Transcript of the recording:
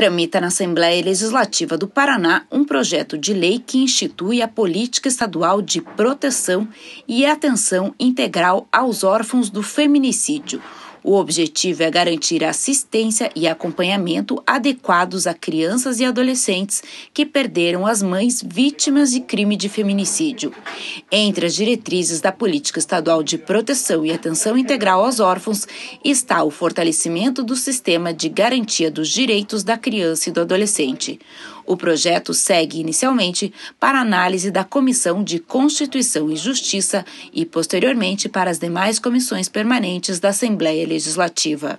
Tramita na Assembleia Legislativa do Paraná um projeto de lei que institui a Política Estadual de Proteção e Atenção Integral aos Órfãos do Feminicídio o objetivo é garantir assistência e acompanhamento adequados a crianças e adolescentes que perderam as mães vítimas de crime de feminicídio. Entre as diretrizes da Política Estadual de Proteção e Atenção Integral aos Órfãos está o fortalecimento do sistema de garantia dos direitos da criança e do adolescente. O projeto segue inicialmente para análise da Comissão de Constituição e Justiça e posteriormente para as demais comissões permanentes da Assembleia Legislativa.